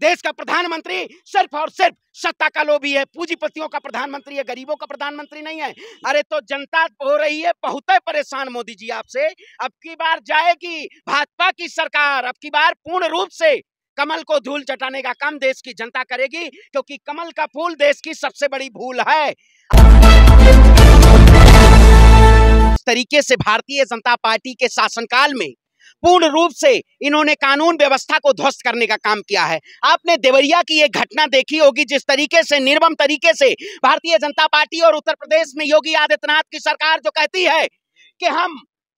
देश का प्रधानमंत्री सिर्फ और सिर्फ सत्ता का लोभी है पूंजीपतियों का प्रधानमंत्री है गरीबों का प्रधानमंत्री नहीं है अरे तो जनता हो रही है बहुत परेशान मोदी जी आपसे अब की बार जाएगी भाजपा की सरकार अब की बार पूर्ण रूप से कमल को धूल चटाने का काम देश की जनता करेगी क्योंकि कमल का फूल देश की सबसे बड़ी भूल है तरीके से भारतीय जनता पार्टी के शासनकाल में पूर्ण रूप से इन्होंने कानून व्यवस्था को ध्वस्त करने का काम किया है आपने देवरिया की एक घटना देखी होगी जिस तरीके से निर्मम तरीके से भारतीय जनता पार्टी और उत्तर प्रदेश में योगी आदित्यनाथ की सरकार जो कहती है कि हम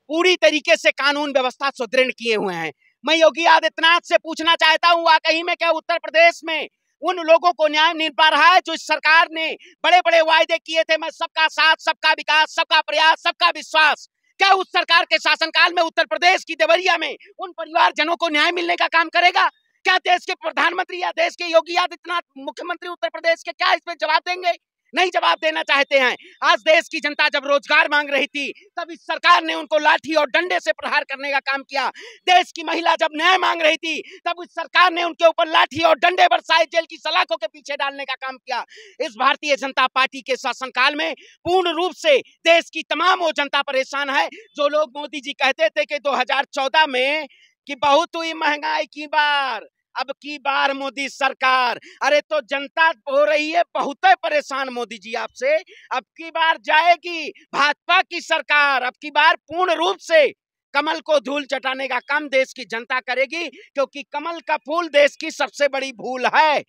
पूरी तरीके से कानून व्यवस्था सुदृढ़ किए हुए हैं मैं योगी आदित्यनाथ से पूछना चाहता हूँ वाकई में क्या उत्तर प्रदेश में उन लोगों को न्याय मिल पा रहा है जो इस सरकार ने बड़े बड़े वायदे किए थे मैं सबका साथ सबका विकास सबका प्रयास सबका विश्वास क्या उस सरकार के शासनकाल में उत्तर प्रदेश की देवरिया में उन परिवार जनों को न्याय मिलने का काम करेगा क्या देश के प्रधानमंत्री या देश के योगी आदित्यनाथ मुख्यमंत्री उत्तर प्रदेश के क्या इसमें जवाब देंगे नहीं जवाब देना चाहते हैं आज देश की जनता जब रोजगार मांग रही थी तब इस सरकार ने उनको लाठी और डंडे से प्रहार करने का काम किया देश की महिला जब न्याय मांग रही थी तब इस सरकार ने उनके ऊपर लाठी और डंडे बरसाए जेल की सलाखों के पीछे डालने का काम किया इस भारतीय जनता पार्टी के शासनकाल में पूर्ण रूप से देश की तमाम वो जनता परेशान है जो लोग मोदी जी कहते थे कि दो में कि बहुत हुई महंगाई की बार अब की बार मोदी सरकार अरे तो जनता हो रही है बहुत परेशान मोदी जी आपसे अब की बार जाएगी भाजपा की सरकार अब की बार पूर्ण रूप से कमल को धूल चटाने का काम देश की जनता करेगी क्योंकि कमल का फूल देश की सबसे बड़ी भूल है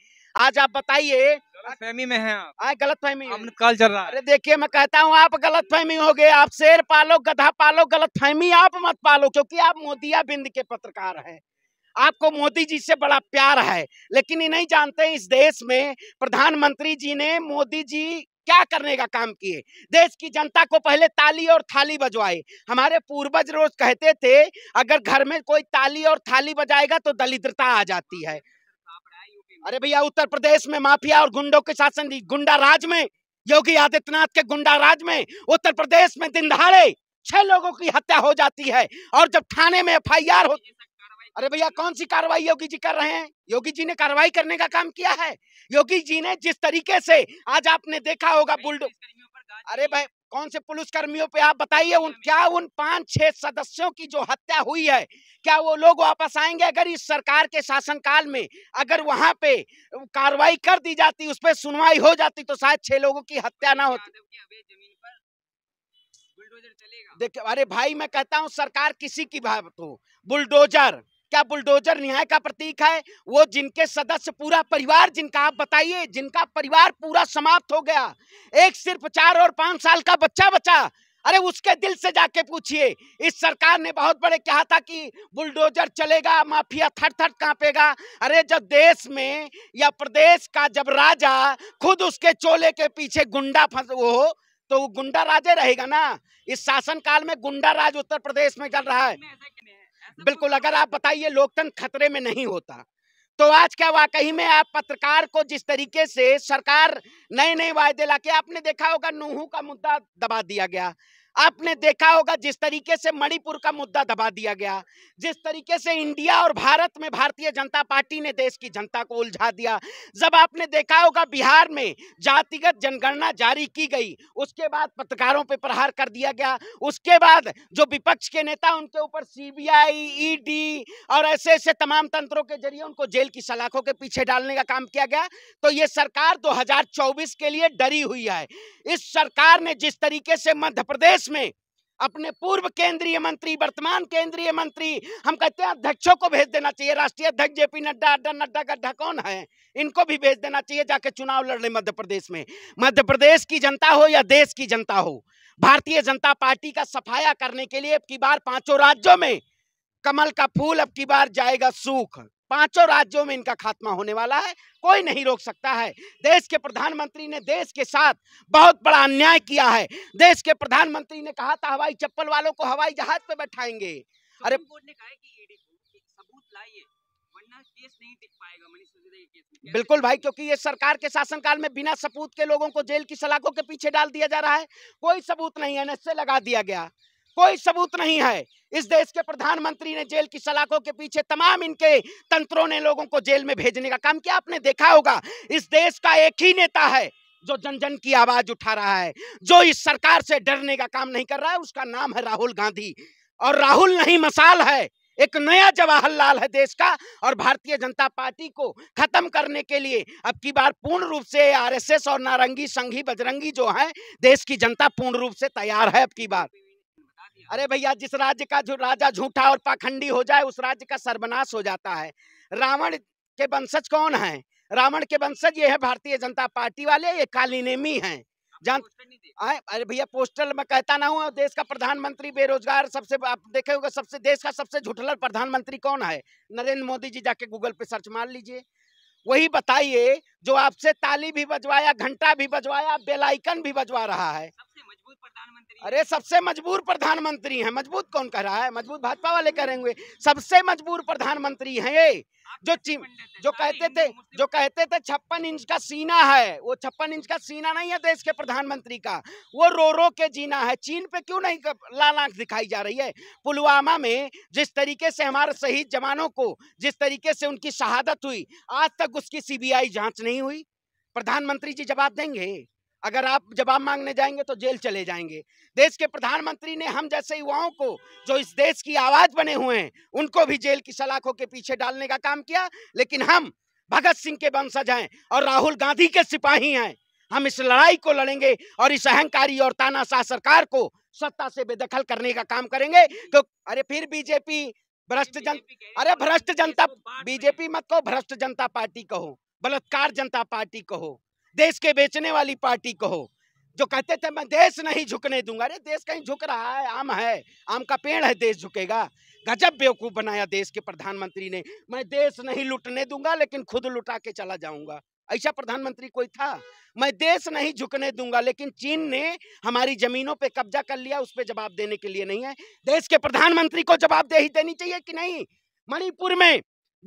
आज आप बताइए फहमी में हाँ, है आप गलत फहमी कल चल रहा है अरे देखिए मैं कहता हूँ आप गलत फहमी हो गए आप शेर पालो गधा पालो गलत फहमी आप मत पालो क्योंकि आप मोदिया बिंद के पत्रकार हैं आपको मोदी जी से बड़ा प्यार है लेकिन ये नहीं जानते इस देश में प्रधानमंत्री जी ने मोदी जी क्या करने का काम किए देश की जनता को पहले ताली और थाली बजवाए हमारे पूर्वज रोज कहते थे अगर घर में कोई ताली और थाली बजाएगा तो दलिद्रता आ जाती है अरे भैया उत्तर प्रदेश में माफिया और गुंडों के शासन गुंडा राज में योगी आदित्यनाथ के गुंडा राज में उत्तर प्रदेश में दिन धारे छह लोगों की हत्या हो जाती है और जब थाने में एफ आई आर होती अरे भैया कौन सी कार्रवाई योगी जी कर रहे हैं योगी जी ने कार्रवाई करने का काम किया है योगी जी ने जिस तरीके से आज आपने देखा होगा बुलडो अरे भाई कौन से पुलिस कर्मियों पे आप बताइए उन क्या उन पांच छह सदस्यों की जो हत्या हुई है क्या वो लोग वापस आएंगे अगर इस सरकार के शासनकाल में अगर वहां पे कार्रवाई कर दी जाती उस पर सुनवाई हो जाती तो शायद छह लोगों की हत्या ना होती देखिये अरे भाई मैं कहता हूँ सरकार किसी की बात हो बुलडोजर क्या बुलडोजर न्याय का प्रतीक है वो जिनके सदस्य पूरा परिवार जिनका आप बताइए जिनका परिवार पूरा समाप्त हो गया एक सिर्फ चार और पांच साल का बच्चा बचा अरे उसके दिल से जाके पूछिए इस सरकार ने बहुत बड़े कहा था कि बुलडोजर चलेगा माफिया थर थर कांपेगा अरे जब देश में या प्रदेश का जब राजा खुद उसके चोले के पीछे गुंडा फंस हो तो वो गुंडा राजे रहेगा ना इस शासन काल में गुंडा राज उत्तर प्रदेश में चल रहा है बिल्कुल अगर आप बताइए लोकतंत्र खतरे में नहीं होता तो आज क्या वाकई में आप पत्रकार को जिस तरीके से सरकार नए नए वायदे लाके आपने देखा होगा नूहू का मुद्दा दबा दिया गया आपने देखा होगा जिस तरीके से मणिपुर का मुद्दा दबा दिया गया जिस तरीके से इंडिया और भारत में भारतीय जनता पार्टी ने देश की जनता को उलझा दिया जब आपने देखा होगा बिहार में जातिगत जनगणना जारी की गई उसके बाद पत्रकारों पर प्रहार कर दिया गया उसके बाद जो विपक्ष के नेता उनके ऊपर सीबीआई ईडी e और ऐसे ऐसे तमाम तंत्रों के जरिए उनको जेल की सलाखों के पीछे डालने का काम किया गया तो ये सरकार दो के लिए डरी हुई है इस सरकार ने जिस तरीके से मध्य प्रदेश में अपने पूर्व केंद्रीय मंत्री वर्तमान केंद्रीय मंत्री हम कहते हैं अध्यक्षों को भेज देना चाहिए राष्ट्रीय अध्यक्ष जेपी नड्डा अड्डा नड्डा गड्ढा कौन है इनको भी भेज देना चाहिए जाके चुनाव लड़ने मध्य प्रदेश में मध्य प्रदेश की जनता हो या देश की जनता हो भारतीय जनता पार्टी का सफाया करने के लिए अब की बार पांचों राज्यों में कमल का फूल अब की बार जाएगा सूख पांचों राज्यों में इनका खात्मा होने वाला है कोई नहीं रोक सकता है देश के प्रधानमंत्री ने देश के साथ बहुत बड़ा अन्याय किया है देश के प्रधानमंत्री ने कहा था हवाई चप्पल वालों को हवाई जहाज पे बैठाएंगे तो अरे ने कहा कि सबूत लाइए बिल्कुल भाई क्योंकि ये सरकार के शासनकाल में बिना सबूत के लोगों को जेल की सलाखों के पीछे डाल दिया जा रहा है कोई सबूत नहीं है नशे लगा दिया गया कोई सबूत नहीं है इस देश के प्रधानमंत्री ने जेल की सलाखों के पीछे तमाम इनके तंत्रों ने लोगों को जेल में भेजने का काम किया आपने देखा होगा इस देश का एक ही नेता है जो जन जन की आवाज उठा रहा है जो इस सरकार से डरने का काम नहीं कर रहा है उसका नाम है राहुल गांधी और राहुल नहीं मसाल है एक नया जवाहरलाल है देश का और भारतीय जनता पार्टी को खत्म करने के लिए अब की बार पूर्ण रूप से आरएसएस और नारंगी संघी बजरंगी जो है देश की जनता पूर्ण रूप से तैयार है अब की बार अरे भैया जिस राज्य का जो राजा झूठा और पाखंडी हो जाए उस राज्य का सर्वनाश हो जाता है रावण के वंशज कौन है रावण के वंशज ये है भारतीय जनता पार्टी वाले ये कालीनेमी है जान अरे भैया पोस्टर में कहता ना हूँ देश का प्रधानमंत्री बेरोजगार सबसे आप देखे होगा सबसे देश का सबसे झुठलर प्रधानमंत्री कौन है नरेंद्र मोदी जी जाके गूगल पे सर्च मार लीजिए वही बताइए जो आपसे ताली भी बजवाया घंटा भी बजवाया बेलाइकन भी बजवा रहा है अरे सबसे मजबूर प्रधानमंत्री हैं मजबूत कौन कह रहा है मजबूत भाजपा वाले कह रहे सबसे मजबूर प्रधानमंत्री हैं ये जो तो जो कहते थे जो कहते थे छप्पन इंच का सीना है वो छप्पन इंच का सीना नहीं है देश के प्रधानमंत्री का वो रो रो के जीना है चीन पे क्यों नहीं लाल आंख दिखाई जा रही है पुलवामा में जिस तरीके से हमारे शहीद जवानों को जिस तरीके से उनकी शहादत हुई आज तक उसकी सीबीआई जांच नहीं हुई प्रधानमंत्री जी जवाब देंगे अगर आप जवाब मांगने जाएंगे तो जेल चले जाएंगे देश के प्रधानमंत्री ने हम जैसे युवाओं को जो इस देश की आवाज बने हुए हैं उनको भी जेल की सलाखों के पीछे डालने का काम किया लेकिन हम भगत सिंह के वंशज हैं और राहुल गांधी के सिपाही हैं हम इस लड़ाई को लड़ेंगे और इस अहंकारी और तानाशाह सरकार को सत्ता से बेदखल करने का काम करेंगे तो अरे फिर बीजेपी भ्रष्ट जन अरे भ्रष्ट जनता बीजेपी मत कहो भ्रष्ट जनता पार्टी कहो बलात्कार जनता पार्टी कहो देश के बेचने वाली पार्टी कहो जो कहते थे मैं देश नहीं झुकने दूंगा अरे देश कहीं झुक रहा है आम है आम का पेड़ है देश झुकेगा गजब बेवकूफ़ बनाया देश के प्रधानमंत्री ने मैं देश नहीं लुटने दूंगा लेकिन खुद लुटा के चला जाऊंगा ऐसा प्रधानमंत्री कोई था मैं देश नहीं झुकने दूंगा लेकिन चीन ने हमारी ज़मीनों पे कब्जा कर लिया उस पर जवाब देने के लिए नहीं है देश के प्रधानमंत्री को जवाब दे ही देनी चाहिए कि नहीं मणिपुर में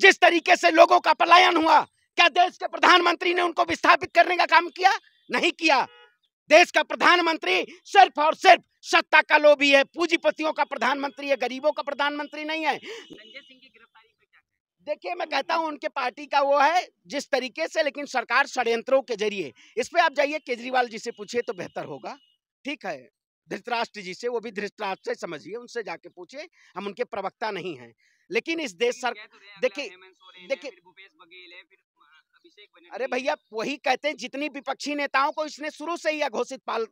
जिस तरीके से लोगों का पलायन हुआ क्या देश के प्रधानमंत्री ने उनको विस्थापित करने का काम किया नहीं किया देश का प्रधानमंत्री सिर्फ और सिर्फ सत्ता का लोभी है पूंजीपतियों का प्रधानमंत्री है गरीबों का प्रधानमंत्री नहीं है देखिए मैं कहता हूं उनके पार्टी का वो है जिस तरीके से लेकिन सरकार षड्यंत्रों के जरिए इस पर आप जाइए केजरीवाल जी से पूछिए तो बेहतर होगा ठीक है धृतराष्ट्र जी से वो भी धृतराष्ट्र से समझिए उनसे जाके पूछिए हम उनके प्रवक्ता नहीं हैं लेकिन इस देश सरकार तो देखिए देखिए भूपेश बघेल है फिर अरे भैया वही कहते हैं जितनी विपक्षी नेताओं को इसने शुरू से ही अघोषित पाल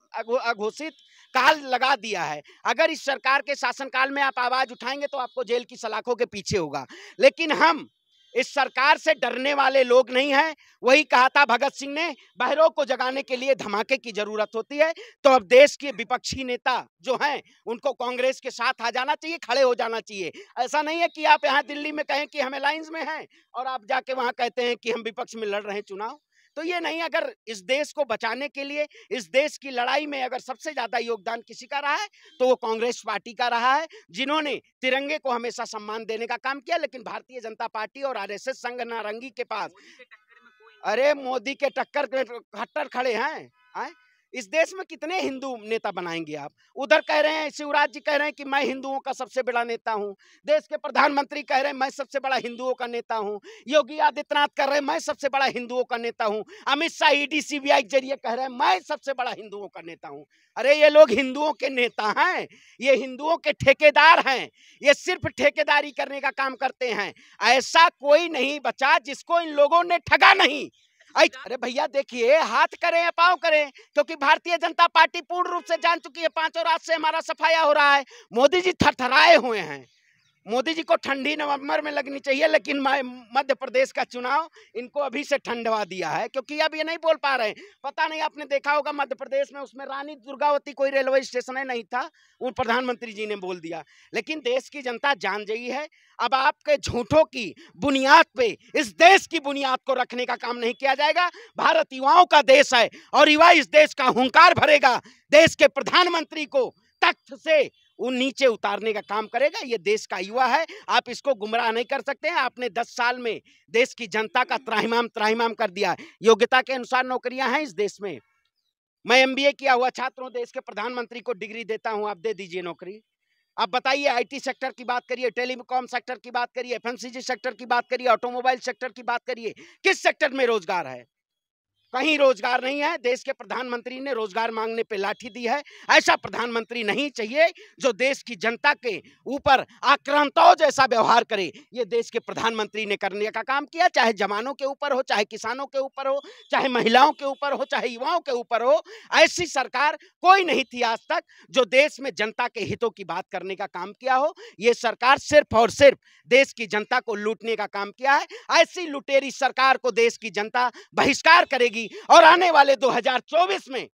अघोषित काल लगा दिया है अगर इस सरकार के शासनकाल में आप आवाज उठाएंगे तो आपको जेल की सलाखों के पीछे होगा लेकिन हम इस सरकार से डरने वाले लोग नहीं हैं वही कहा था भगत सिंह ने बहरों को जगाने के लिए धमाके की जरूरत होती है तो अब देश के विपक्षी नेता जो हैं उनको कांग्रेस के साथ आ जाना चाहिए खड़े हो जाना चाहिए ऐसा नहीं है कि आप यहाँ दिल्ली में कहें कि हम लाइंस में हैं और आप जाके वहाँ कहते हैं कि हम विपक्ष में लड़ रहे हैं चुनाव तो ये नहीं अगर इस देश को बचाने के लिए इस देश की लड़ाई में अगर सबसे ज़्यादा योगदान किसी का रहा है तो वो कांग्रेस पार्टी का रहा है जिन्होंने तिरंगे को हमेशा सम्मान देने का काम किया लेकिन भारतीय जनता पार्टी और एस संघ नारंगी के पास अरे मोदी के टक्कर खट्टर खड़े हैं आए? इस देश में कितने हिंदू नेता बनाएंगे आप उधर कह रहे हैं शिवराज जी कह रहे हैं कि मैं हिंदुओं का सबसे बड़ा नेता हूं देश के प्रधानमंत्री कह रहे हैं मैं सबसे बड़ा हिंदुओं का नेता हूं योगी आदित्यनाथ कह रहे हैं मैं सबसे बड़ा हिंदुओं का नेता हूं अमित शाह ईडी सीबीआई के जरिए कह रहे हैं मैं सबसे बड़ा हिंदुओं का नेता हूँ अरे ये लोग हिंदुओं के नेता हैं ये हिंदुओं के ठेकेदार हैं ये सिर्फ ठेकेदारी करने का काम करते हैं ऐसा कोई नहीं बचा जिसको इन लोगों ने ठगा नहीं अरे भैया देखिए हाथ करें या पाँव करें क्योंकि भारतीय जनता पार्टी पूर्ण रूप से जान चुकी है पांचों रात से हमारा सफाया हो रहा है मोदी जी थरथराए हुए हैं मोदी जी को ठंडी नवंबर में लगनी चाहिए लेकिन मध्य प्रदेश का चुनाव इनको अभी से ठंडवा दिया है क्योंकि अब ये नहीं बोल पा रहे हैं पता नहीं आपने देखा होगा मध्य प्रदेश में उसमें रानी दुर्गावती कोई रेलवे स्टेशन है नहीं था वो प्रधानमंत्री जी ने बोल दिया लेकिन देश की जनता जान गई है अब आपके झूठों की बुनियाद पे इस देश की बुनियाद को रखने का काम नहीं किया जाएगा भारत युवाओं का देश है और युवा इस देश का हंकार भरेगा देश के प्रधानमंत्री को तख्त से वो नीचे उतारने का काम करेगा ये देश का युवा है आप इसको गुमराह नहीं कर सकते हैं आपने दस साल में देश की जनता का त्राहिमाम त्राहिमाम कर दिया योग्यता के अनुसार नौकरियां हैं इस देश में मैं एमबीए किया हुआ छात्र हूँ देश के प्रधानमंत्री को डिग्री देता हूँ आप दे दीजिए नौकरी आप बताइए आईटी सेक्टर की बात करिए टेलीकॉम सेक्टर की बात करिए एफएमसीजी सेक्टर की बात करिए ऑटोमोबाइल सेक्टर की बात करिए किस सेक्टर में रोजगार है कहीं रोजगार नहीं है देश के प्रधानमंत्री ने रोजगार मांगने पे लाठी दी है ऐसा प्रधानमंत्री नहीं चाहिए जो देश की जनता के ऊपर आक्रांताओं जैसा व्यवहार करे ये देश के प्रधानमंत्री ने करने का काम किया चाहे जवानों के ऊपर हो चाहे किसानों के ऊपर हो चाहे महिलाओं के ऊपर हो चाहे युवाओं के ऊपर हो ऐसी सरकार कोई नहीं थी आज तक जो देश में जनता के हितों की बात करने का काम किया हो ये सरकार सिर्फ और सिर्फ देश की जनता को लूटने का काम किया है ऐसी लुटेरी सरकार को देश की जनता बहिष्कार करेगी होगी और आने वाले 2024 में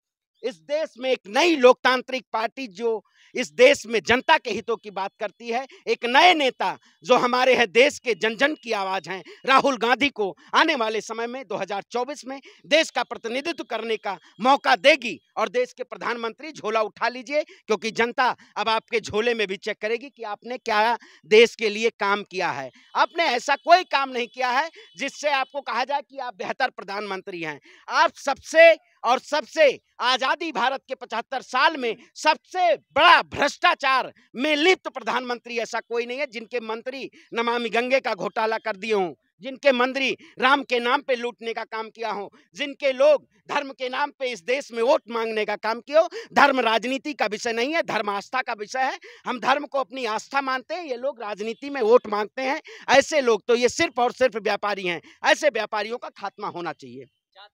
इस देश में एक नई लोकतांत्रिक पार्टी जो इस देश में जनता के हितों की बात करती है एक नए नेता जो हमारे है देश के जन जन की आवाज़ हैं राहुल गांधी को आने वाले समय में 2024 में देश का प्रतिनिधित्व करने का मौका देगी और देश के प्रधानमंत्री झोला उठा लीजिए क्योंकि जनता अब आपके झोले में भी चेक करेगी कि आपने क्या देश के लिए काम किया है आपने ऐसा कोई काम नहीं किया है जिससे आपको कहा जाए कि आप बेहतर प्रधानमंत्री हैं आप सबसे और सबसे आज़ादी भारत के 75 साल में हम्म। सबसे बड़ा भ्रष्टाचार में लिप्त प्रधानमंत्री ऐसा कोई नहीं है जिनके मंत्री नमामि गंगे का घोटाला कर दिए हों जिनके मंत्री राम के नाम पे लूटने का काम किया हो जिनके लोग धर्म के नाम पे इस देश में वोट मांगने का काम किया हो धर्म राजनीति का विषय नहीं है धर्म आस्था का विषय है हम धर्म को अपनी आस्था मानते हैं ये लोग राजनीति में वोट मांगते हैं ऐसे लोग तो ये सिर्फ और सिर्फ व्यापारी हैं ऐसे व्यापारियों का खात्मा होना चाहिए